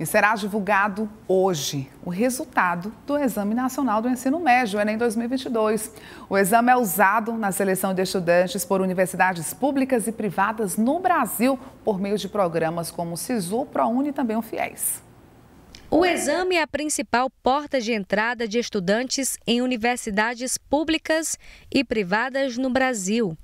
E será divulgado hoje o resultado do Exame Nacional do Ensino Médio, Enem 2022. O exame é usado na seleção de estudantes por universidades públicas e privadas no Brasil por meio de programas como o SISU, ProUni e também o FIES. O exame é a principal porta de entrada de estudantes em universidades públicas e privadas no Brasil.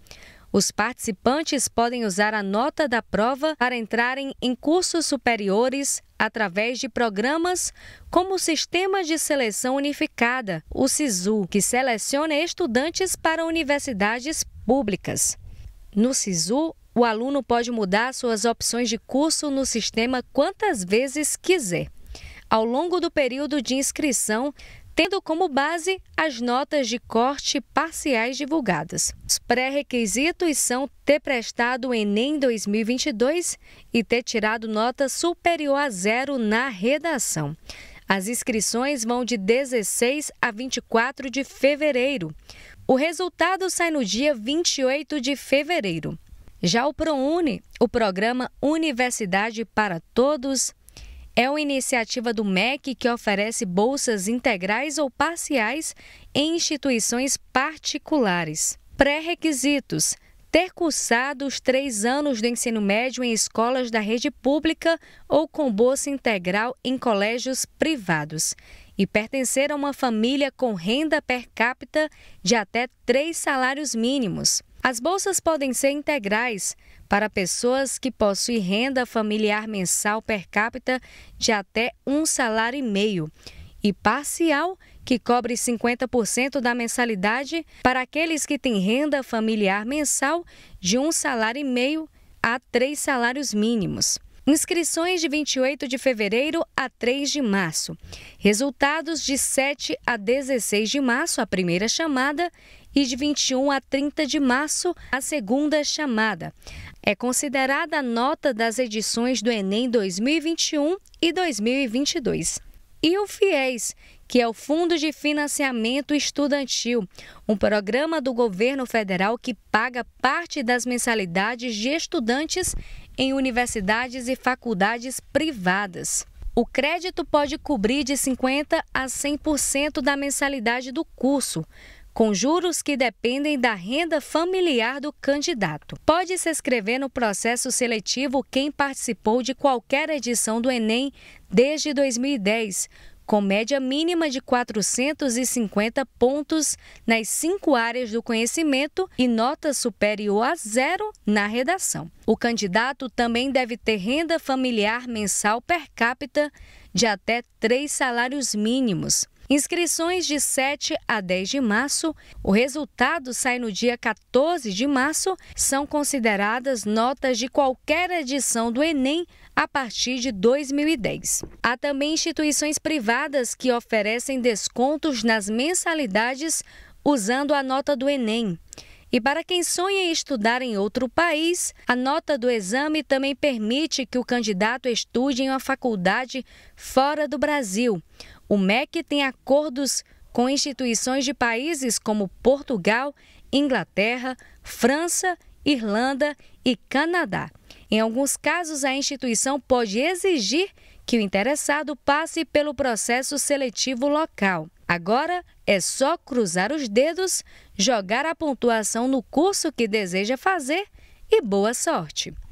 Os participantes podem usar a nota da prova para entrarem em cursos superiores através de programas como o Sistema de Seleção Unificada, o SISU, que seleciona estudantes para universidades públicas. No SISU, o aluno pode mudar suas opções de curso no sistema quantas vezes quiser. Ao longo do período de inscrição, tendo como base as notas de corte parciais divulgadas. Os pré-requisitos são ter prestado o Enem 2022 e ter tirado nota superior a zero na redação. As inscrições vão de 16 a 24 de fevereiro. O resultado sai no dia 28 de fevereiro. Já o ProUni, o programa Universidade para Todos, é uma iniciativa do MEC que oferece bolsas integrais ou parciais em instituições particulares. Pré-requisitos: ter cursado os três anos do ensino médio em escolas da rede pública ou com bolsa integral em colégios privados e pertencer a uma família com renda per capita de até três salários mínimos. As bolsas podem ser integrais, para pessoas que possuem renda familiar mensal per capita de até um salário e meio e parcial que cobre 50% da mensalidade para aqueles que têm renda familiar mensal de um salário e meio a três salários mínimos. Inscrições de 28 de fevereiro a 3 de março. Resultados de 7 a 16 de março, a primeira chamada, e de 21 a 30 de março, a segunda chamada. É considerada a nota das edições do Enem 2021 e 2022. E o FIES, que é o Fundo de Financiamento Estudantil, um programa do governo federal que paga parte das mensalidades de estudantes em universidades e faculdades privadas. O crédito pode cobrir de 50% a 100% da mensalidade do curso, com juros que dependem da renda familiar do candidato. Pode se inscrever no processo seletivo quem participou de qualquer edição do Enem desde 2010 com média mínima de 450 pontos nas cinco áreas do conhecimento e nota superior a zero na redação. O candidato também deve ter renda familiar mensal per capita de até três salários mínimos Inscrições de 7 a 10 de março, o resultado sai no dia 14 de março, são consideradas notas de qualquer edição do Enem a partir de 2010. Há também instituições privadas que oferecem descontos nas mensalidades usando a nota do Enem. E para quem sonha em estudar em outro país, a nota do exame também permite que o candidato estude em uma faculdade fora do Brasil. O MEC tem acordos com instituições de países como Portugal, Inglaterra, França, Irlanda e Canadá. Em alguns casos, a instituição pode exigir que o interessado passe pelo processo seletivo local. Agora é só cruzar os dedos, jogar a pontuação no curso que deseja fazer e boa sorte.